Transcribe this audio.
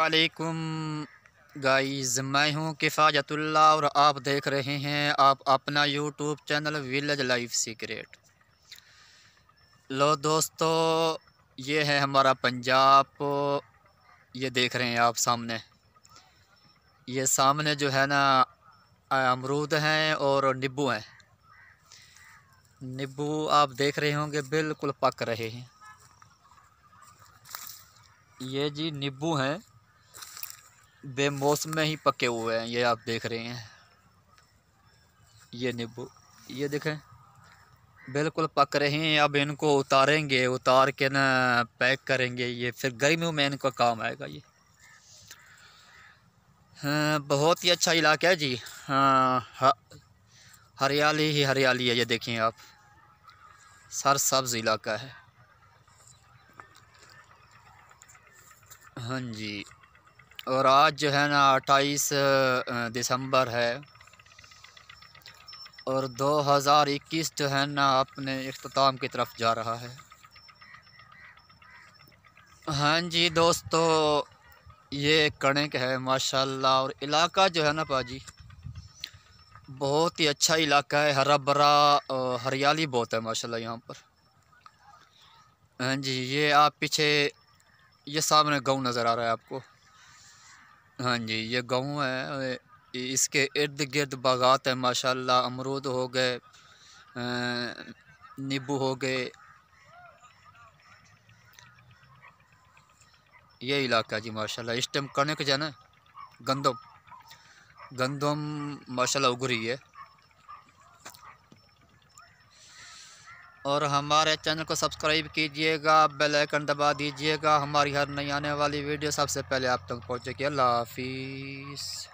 वालेकुम गाइस मैं हूं किफ़ायतुल्ला और आप देख रहे हैं आप अपना YouTube channel village life secret लो दोस्तों ये है हमारा पंजाब ये देख रहे हैं आप सामने ये सामने जो है ना अमरूद हैं और नींबू हैं नींबू आप देख रहे होंगे बिल्कुल पक रहे हैं ये जी नींबू हैं बेमौसम में ही पके हुए हैं ये आप देख रहे हैं ये नींबू ये देखें बिल्कुल पक रहे हैं अब इनको उतारेंगे उतार के ना पैक करेंगे ये फिर गर्मियों में इनका काम आएगा ये हाँ, बहुत ही अच्छा इलाका है जी हाँ हरियाली ही हरियाली है ये देखें आप सर सब्ज़ इलाका है हाँ जी और आज जो है ना अट्ठाईस दिसंबर है और 2021 जो है ना अपने अख्ताम की तरफ जा रहा है हाँ जी दोस्तों ये कणक है माशाल्लाह और इलाका जो है ना पाजी बहुत ही अच्छा इलाका है हरा भरा और हरियाली बहुत है माशाल्लाह यहाँ पर हाँ जी ये आप पीछे ये सामने गांव नज़र आ रहा है आपको हाँ जी ये गाँव है इसके इर्द गिर्द बागात है माशाल्लाह अमरूद हो गए नींबू हो गए ये इलाका जी माशाल्लाह इस टाइम कणक जाना गंदम गंदम माशाल्लाह उग रही है और हमारे चैनल को सब्सक्राइब कीजिएगा बेल आइकन दबा दीजिएगा हमारी हर नई आने वाली वीडियो सबसे पहले आप तक पहुँचेगी अल्लाह हाफिज़